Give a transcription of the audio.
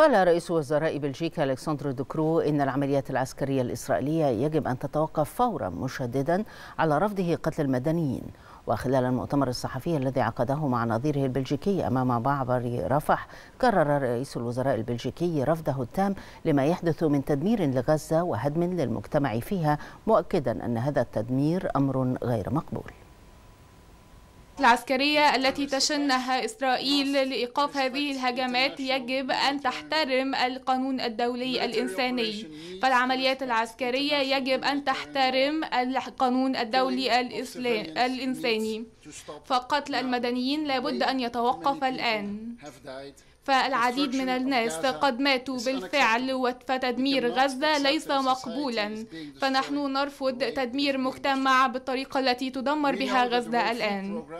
قال رئيس وزراء بلجيكا الكسندر دوكرو ان العمليات العسكريه الاسرائيليه يجب ان تتوقف فورا مشددا على رفضه قتل المدنيين وخلال المؤتمر الصحفي الذي عقده مع نظيره البلجيكي امام معبر رفح كرر رئيس الوزراء البلجيكي رفضه التام لما يحدث من تدمير لغزه وهدم للمجتمع فيها مؤكدا ان هذا التدمير امر غير مقبول العسكرية التي تشنها إسرائيل لإيقاف هذه الهجمات يجب أن تحترم القانون الدولي الإنساني فالعمليات العسكرية يجب أن تحترم القانون الدولي الإنساني فقتل المدنيين لابد أن يتوقف الآن فالعديد من الناس قد ماتوا بالفعل فتدمير غزة ليس مقبولا فنحن نرفض تدمير مجتمع بالطريقة التي تدمر بها غزة الآن